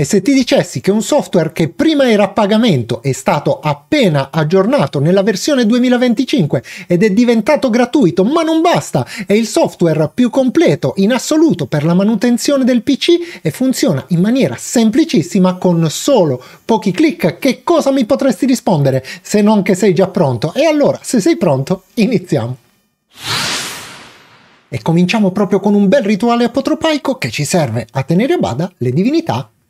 E se ti dicessi che un software che prima era a pagamento è stato appena aggiornato nella versione 2025 ed è diventato gratuito, ma non basta, è il software più completo in assoluto per la manutenzione del PC e funziona in maniera semplicissima con solo pochi clic, che cosa mi potresti rispondere se non che sei già pronto? E allora, se sei pronto, iniziamo. E cominciamo proprio con un bel rituale apotropaico che ci serve a tenere a bada le divinità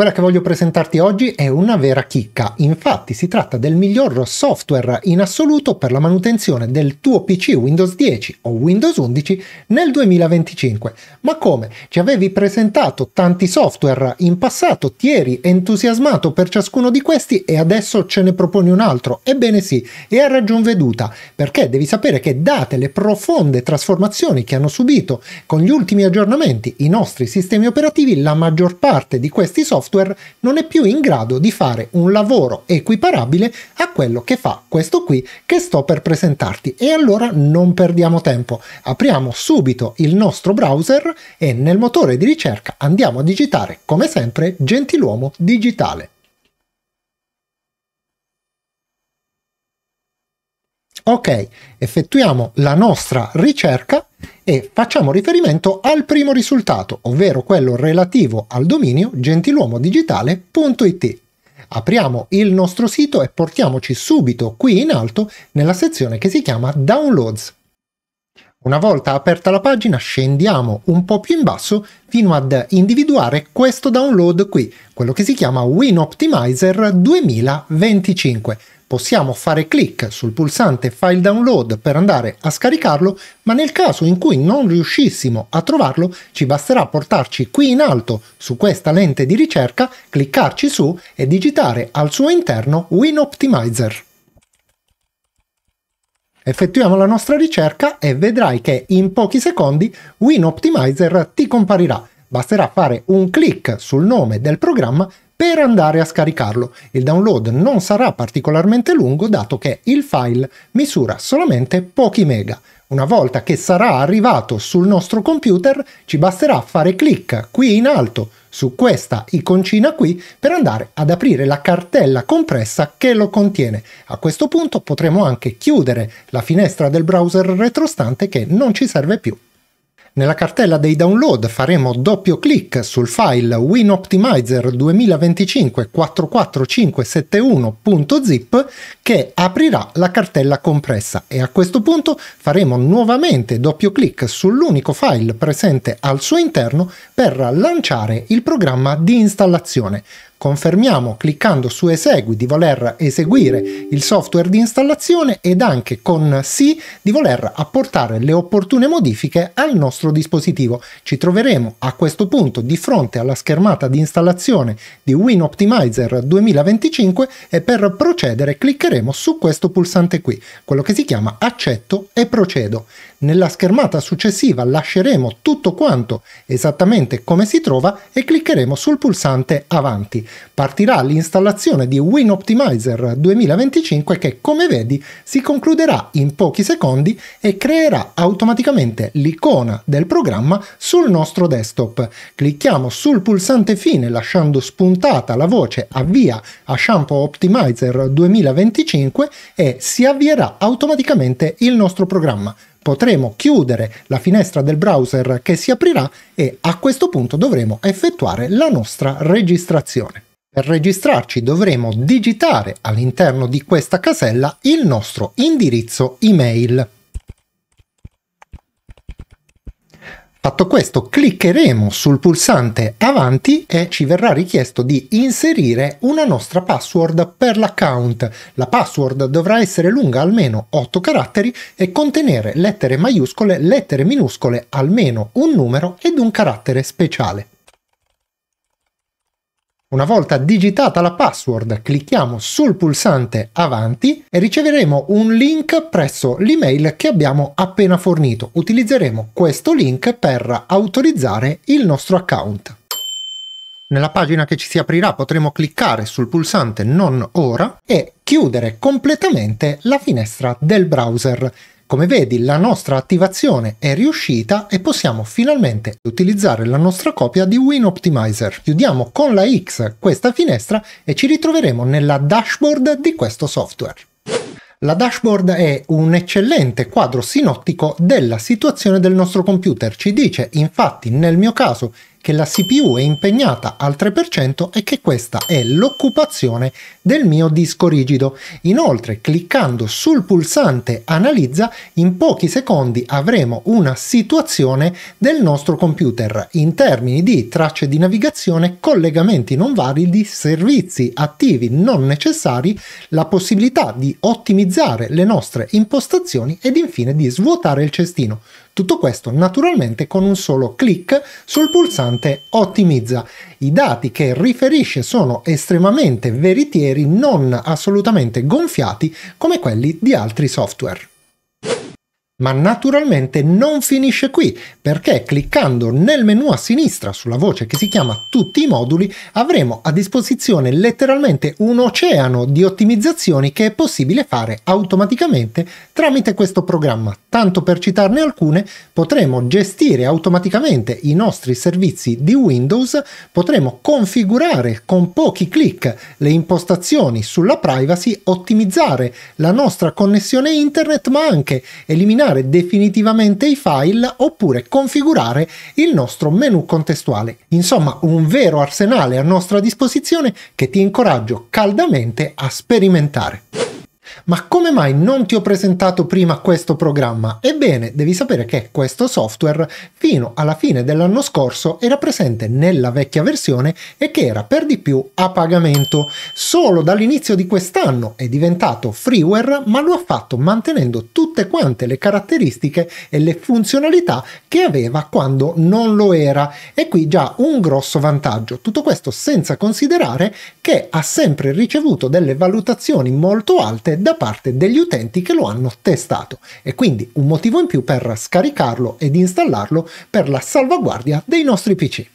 Quella che voglio presentarti oggi è una vera chicca, infatti si tratta del miglior software in assoluto per la manutenzione del tuo PC Windows 10 o Windows 11 nel 2025. Ma come? Ci avevi presentato tanti software in passato, ti eri entusiasmato per ciascuno di questi e adesso ce ne proponi un altro? Ebbene sì, e a ragion veduta, perché devi sapere che date le profonde trasformazioni che hanno subito con gli ultimi aggiornamenti i nostri sistemi operativi, la maggior parte di questi software software non è più in grado di fare un lavoro equiparabile a quello che fa questo qui che sto per presentarti. E allora non perdiamo tempo, apriamo subito il nostro browser e nel motore di ricerca andiamo a digitare come sempre Gentiluomo Digitale. Ok, effettuiamo la nostra ricerca e facciamo riferimento al primo risultato, ovvero quello relativo al dominio gentiluomodigitale.it. Apriamo il nostro sito e portiamoci subito qui in alto nella sezione che si chiama Downloads. Una volta aperta la pagina scendiamo un po' più in basso fino ad individuare questo download qui, quello che si chiama Win Optimizer 2025. Possiamo fare clic sul pulsante File Download per andare a scaricarlo, ma nel caso in cui non riuscissimo a trovarlo ci basterà portarci qui in alto su questa lente di ricerca, cliccarci su e digitare al suo interno Win Optimizer. Effettuiamo la nostra ricerca e vedrai che in pochi secondi Win Optimizer ti comparirà. Basterà fare un clic sul nome del programma per andare a scaricarlo. Il download non sarà particolarmente lungo dato che il file misura solamente pochi mega. Una volta che sarà arrivato sul nostro computer ci basterà fare clic qui in alto su questa iconcina qui per andare ad aprire la cartella compressa che lo contiene. A questo punto potremo anche chiudere la finestra del browser retrostante che non ci serve più. Nella cartella dei download faremo doppio clic sul file WinOptimizer 2025-44571.zip che aprirà la cartella compressa e a questo punto faremo nuovamente doppio clic sull'unico file presente al suo interno per lanciare il programma di installazione. Confermiamo cliccando su Esegui di voler eseguire il software di installazione ed anche con sì di voler apportare le opportune modifiche al nostro dispositivo. Ci troveremo a questo punto di fronte alla schermata di installazione di Win Optimizer 2025 e per procedere cliccheremo su questo pulsante qui, quello che si chiama accetto e procedo. Nella schermata successiva lasceremo tutto quanto esattamente come si trova e cliccheremo sul pulsante avanti partirà l'installazione di Win Optimizer 2025 che come vedi si concluderà in pochi secondi e creerà automaticamente l'icona del programma sul nostro desktop. Clicchiamo sul pulsante fine lasciando spuntata la voce avvia a Shampoo Optimizer 2025 e si avvierà automaticamente il nostro programma potremo chiudere la finestra del browser che si aprirà e a questo punto dovremo effettuare la nostra registrazione. Per registrarci dovremo digitare all'interno di questa casella il nostro indirizzo email. Fatto questo, cliccheremo sul pulsante avanti e ci verrà richiesto di inserire una nostra password per l'account. La password dovrà essere lunga almeno 8 caratteri e contenere lettere maiuscole, lettere minuscole, almeno un numero ed un carattere speciale. Una volta digitata la password, clicchiamo sul pulsante avanti e riceveremo un link presso l'email che abbiamo appena fornito. Utilizzeremo questo link per autorizzare il nostro account. Nella pagina che ci si aprirà potremo cliccare sul pulsante non ora e chiudere completamente la finestra del browser. Come vedi la nostra attivazione è riuscita e possiamo finalmente utilizzare la nostra copia di WinOptimizer. Chiudiamo con la X questa finestra e ci ritroveremo nella dashboard di questo software. La dashboard è un eccellente quadro sinottico della situazione del nostro computer, ci dice infatti nel mio caso che la CPU è impegnata al 3% e che questa è l'occupazione del mio disco rigido. Inoltre, cliccando sul pulsante analizza, in pochi secondi avremo una situazione del nostro computer in termini di tracce di navigazione, collegamenti non validi, servizi attivi non necessari, la possibilità di ottimizzare le nostre impostazioni ed infine di svuotare il cestino. Tutto questo naturalmente con un solo clic sul pulsante importante, ottimizza. I dati che riferisce sono estremamente veritieri, non assolutamente gonfiati come quelli di altri software. Ma naturalmente non finisce qui, perché cliccando nel menu a sinistra sulla voce che si chiama Tutti i moduli, avremo a disposizione letteralmente un oceano di ottimizzazioni che è possibile fare automaticamente tramite questo programma. Tanto per citarne alcune, potremo gestire automaticamente i nostri servizi di Windows, potremo configurare con pochi clic le impostazioni sulla privacy, ottimizzare la nostra connessione internet, ma anche eliminare selezionare definitivamente i file oppure configurare il nostro menu contestuale. Insomma, un vero arsenale a nostra disposizione che ti incoraggio caldamente a sperimentare. Ma come mai non ti ho presentato prima questo programma? Ebbene, devi sapere che questo software fino alla fine dell'anno scorso era presente nella vecchia versione e che era per di più a pagamento. Solo dall'inizio di quest'anno è diventato freeware, ma lo ha fatto mantenendo tutte quante le caratteristiche e le funzionalità che aveva quando non lo era. E qui già un grosso vantaggio. Tutto questo senza considerare che ha sempre ricevuto delle valutazioni molto alte da da parte degli utenti che lo hanno testato e quindi un motivo in più per scaricarlo ed installarlo per la salvaguardia dei nostri PC.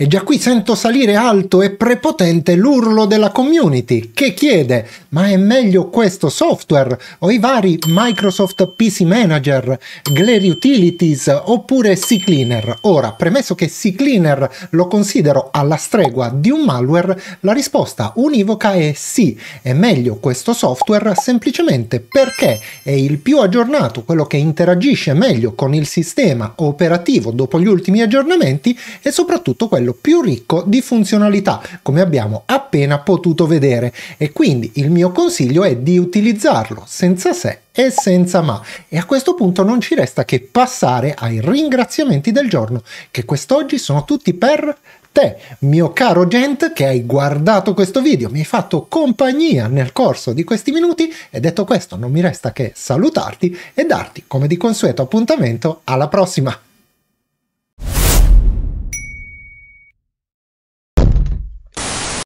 E già qui sento salire alto e prepotente l'urlo della community che chiede ma è meglio questo software o i vari Microsoft PC Manager, Glare Utilities oppure CCleaner? Ora, premesso che CCleaner lo considero alla stregua di un malware, la risposta univoca è sì, è meglio questo software semplicemente perché è il più aggiornato, quello che interagisce meglio con il sistema operativo dopo gli ultimi aggiornamenti e soprattutto quello modello più ricco di funzionalità, come abbiamo appena potuto vedere, e quindi il mio consiglio è di utilizzarlo senza se e senza ma. E a questo punto non ci resta che passare ai ringraziamenti del giorno, che quest'oggi sono tutti per te, mio caro Gent, che hai guardato questo video, mi hai fatto compagnia nel corso di questi minuti e detto questo non mi resta che salutarti e darti, come di consueto, appuntamento alla prossima.